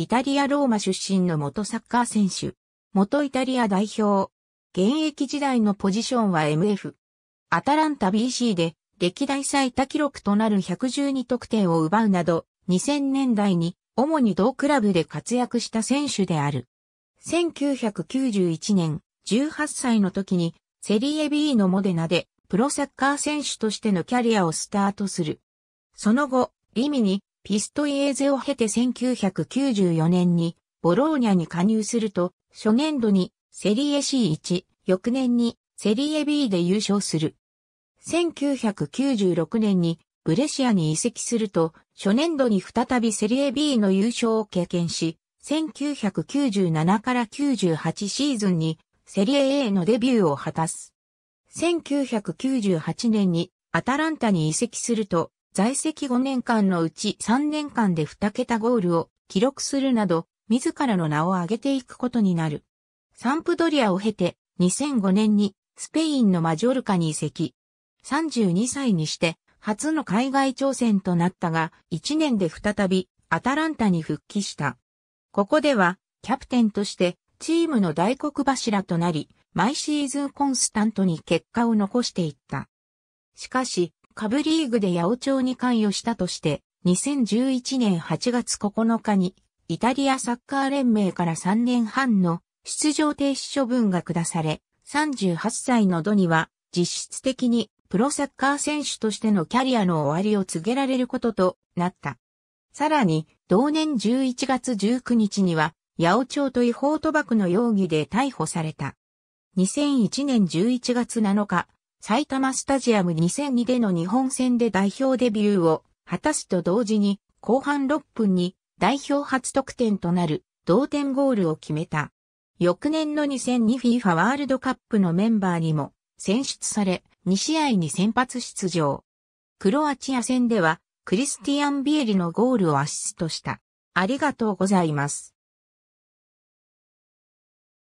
イタリア・ローマ出身の元サッカー選手。元イタリア代表。現役時代のポジションは MF。アタランタ BC で歴代最多記録となる112得点を奪うなど、2000年代に主に同クラブで活躍した選手である。1991年、18歳の時にセリエ B のモデナでプロサッカー選手としてのキャリアをスタートする。その後、リミにピストイエーゼを経て1994年にボローニャに加入すると、初年度にセリエ C1、翌年にセリエ B で優勝する。1996年にブレシアに移籍すると、初年度に再びセリエ B の優勝を経験し、1997から98シーズンにセリエ A のデビューを果たす。1998年にアタランタに移籍すると、在籍5年間のうち3年間で2桁ゴールを記録するなど、自らの名を挙げていくことになる。サンプドリアを経て、2005年にスペインのマジョルカに移籍。32歳にして、初の海外挑戦となったが、1年で再びアタランタに復帰した。ここでは、キャプテンとして、チームの大黒柱となり、毎シーズンコンスタントに結果を残していった。しかし、下部リーグで八百長に関与したとして、2011年8月9日に、イタリアサッカー連盟から3年半の出場停止処分が下され、38歳の度には、実質的にプロサッカー選手としてのキャリアの終わりを告げられることとなった。さらに、同年11月19日には、八百長と違法賭博の容疑で逮捕された。2001年11月7日、埼玉スタジアム2002での日本戦で代表デビューを果たすと同時に後半6分に代表初得点となる同点ゴールを決めた。翌年の 2002FIFA ワールドカップのメンバーにも選出され2試合に先発出場。クロアチア戦ではクリスティアン・ビエリのゴールをアシストした。ありがとうございます。